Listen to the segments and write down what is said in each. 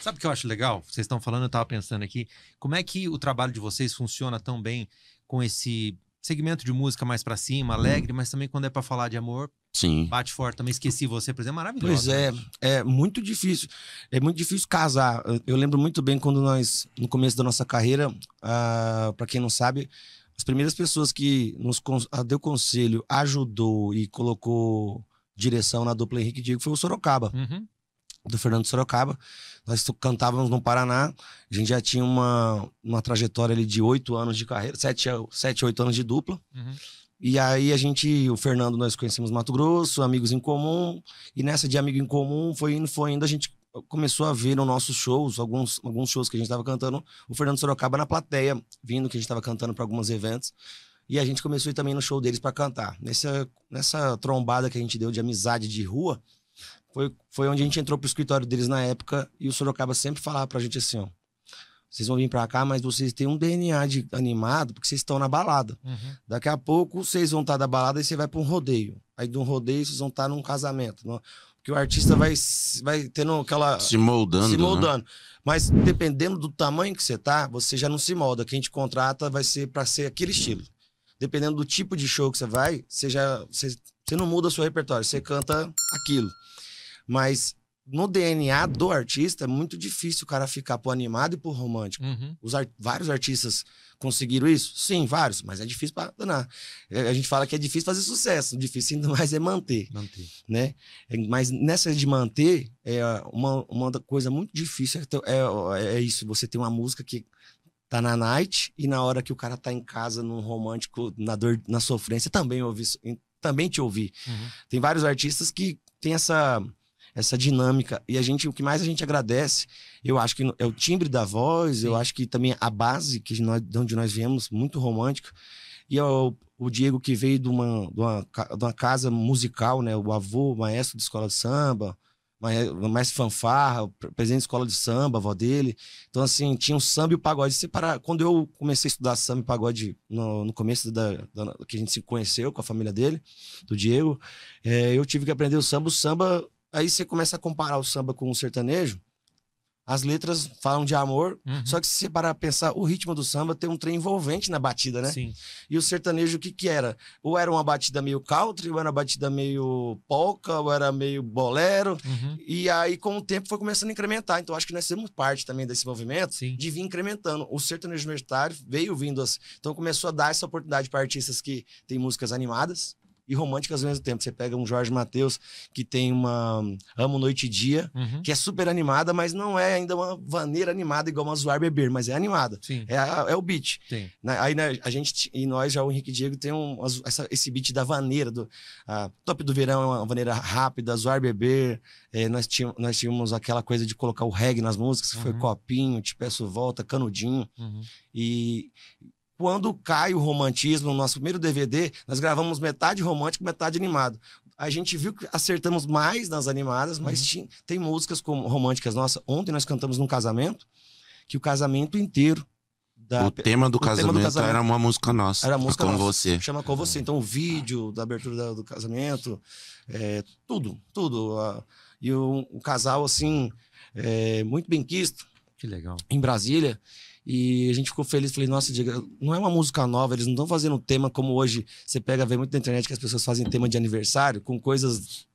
Sabe o que eu acho legal? Vocês estão falando, eu estava pensando aqui. Como é que o trabalho de vocês funciona tão bem com esse segmento de música mais para cima, uhum. alegre, hum. mas também quando é para falar de amor, Sim. bate forte. Também esqueci você, por exemplo, é maravilhoso. Pois né, é, é muito difícil. É muito difícil casar. Eu lembro muito bem quando nós, no começo da nossa carreira, uh, ah, para quem não sabe, as primeiras pessoas que nos ah, deu conselho, ajudou e colocou direção na dupla Henrique Diego foi o Sorocaba. Uhum do Fernando Sorocaba. Nós cantávamos no Paraná, a gente já tinha uma, uma trajetória ali de oito anos de carreira, sete, sete oito anos de dupla. Uhum. E aí a gente, o Fernando, nós conhecemos Mato Grosso, amigos em comum, e nessa de amigo em comum foi indo, foi indo, a gente começou a ver nos nossos shows, alguns, alguns shows que a gente estava cantando, o Fernando Sorocaba na plateia, vindo que a gente estava cantando para alguns eventos. E a gente começou a ir também no show deles para cantar. Nessa, nessa trombada que a gente deu de amizade de rua, foi, foi onde a gente entrou pro escritório deles na época e o Sorocaba sempre falava pra gente assim, ó. Vocês vão vir pra cá, mas vocês têm um DNA de animado porque vocês estão na balada. Uhum. Daqui a pouco vocês vão estar tá da balada e você vai pra um rodeio. Aí de um rodeio vocês vão estar tá num casamento. No... É? Porque o artista vai, vai tendo aquela. Se moldando. Se né? moldando. Né? Mas dependendo do tamanho que você tá, você já não se molda. Quem te contrata vai ser para ser aquele estilo. Dependendo do tipo de show que você vai, você já. Você, você não muda o seu repertório, você canta aquilo. Mas no DNA do artista é muito difícil o cara ficar pro animado e pro romântico. Uhum. Os art vários artistas conseguiram isso? Sim, vários, mas é difícil para danar. É, a gente fala que é difícil fazer sucesso, difícil ainda mais é manter. Manter. Né? É, mas nessa de manter, é uma, uma coisa muito difícil é, é, é isso, você tem uma música que tá na night e na hora que o cara tá em casa num romântico, na dor, na sofrência, também ouvi também te ouvi. Uhum. Tem vários artistas que tem essa essa dinâmica. E a gente, o que mais a gente agradece, eu acho que é o timbre da voz, Sim. eu acho que também a base que nós, de onde nós viemos, muito romântica E é o Diego que veio de uma, de uma, de uma, casa musical, né? O avô, maestro de escola de samba, maestro fanfarra, presidente de escola de samba, avó dele. Então, assim, tinha o samba e o pagode separado. Quando eu comecei a estudar samba e pagode no, no começo da, da, que a gente se conheceu com a família dele, do Diego, é, eu tive que aprender o samba. O samba Aí você começa a comparar o samba com o sertanejo, as letras falam de amor, uhum. só que se você parar pensar, o ritmo do samba tem um trem envolvente na batida, né? Sim. E o sertanejo, o que que era? Ou era uma batida meio country, ou era uma batida meio polka, ou era meio bolero. Uhum. E aí, com o tempo, foi começando a incrementar. Então, acho que nós temos parte também desse movimento Sim. de vir incrementando. O sertanejo universitário veio vindo assim. Então, começou a dar essa oportunidade para artistas que têm músicas animadas, e românticas ao mesmo tempo. Você pega um Jorge Matheus, que tem uma Amo Noite e Dia, uhum. que é super animada, mas não é ainda uma vaneira animada igual uma Zoar Beber, mas é animada. Sim. É, é o beat. Sim. Né? aí né, a gente e nós, já o Henrique e Diego, tem um, essa, esse beat da vaneira, do a, Top do Verão é uma vaneira rápida, Zoar Beber. É, nós, tínhamos, nós tínhamos aquela coisa de colocar o reggae nas músicas, que uhum. foi Copinho, Te Peço Volta, Canudinho. Uhum. E quando cai o romantismo, no nosso primeiro DVD, nós gravamos metade romântico, metade animado. A gente viu que acertamos mais nas animadas, mas uhum. tem músicas como românticas nossas. Ontem nós cantamos num casamento, que o casamento inteiro da, o tema do, o casamento, tema do casamento era uma música nossa. Era música com nossa. você. Chama com você. É. Então o vídeo da abertura do casamento, é, tudo, tudo. e o, o, casal assim é, muito bem quisto. Que legal. Em Brasília. E a gente ficou feliz, falei, nossa, Diego, não é uma música nova, eles não estão fazendo tema como hoje você pega, vê muito na internet que as pessoas fazem tema de aniversário com coisas,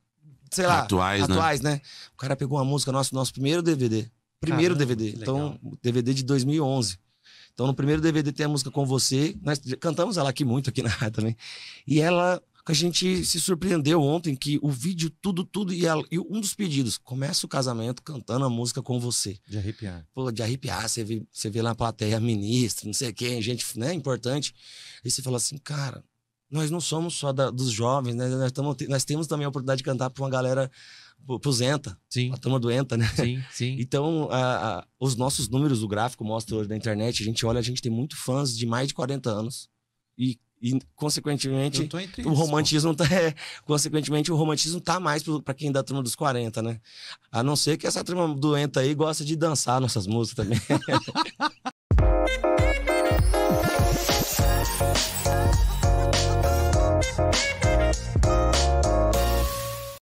sei lá, atuais, né? atuais né? né? O cara pegou uma música nosso, nosso primeiro DVD. Primeiro Caramba, DVD. Então, DVD de 2011. Então, no primeiro DVD tem a música Com Você. Nós cantamos ela aqui muito, aqui na rádio também. E ela que a gente se surpreendeu ontem que o vídeo, tudo, tudo, e, ela, e um dos pedidos, começa o casamento cantando a música com você. De arrepiar. Pô, de arrepiar, você vê, você vê lá na plateia ministro, não sei quem, gente né, importante. Aí você fala assim, cara, nós não somos só da, dos jovens, né? Nós, tamo, nós temos também a oportunidade de cantar para uma galera aposenta sim. a turma doenta né? Sim, sim. Então, os nossos números, o gráfico mostra hoje na internet, a gente olha, a gente tem muito fãs de mais de 40 anos e e, consequentemente, o romantismo tá, é, consequentemente, o romantismo tá mais para quem é da turma dos 40, né? A não ser que essa turma doenta aí gosta de dançar nossas músicas também.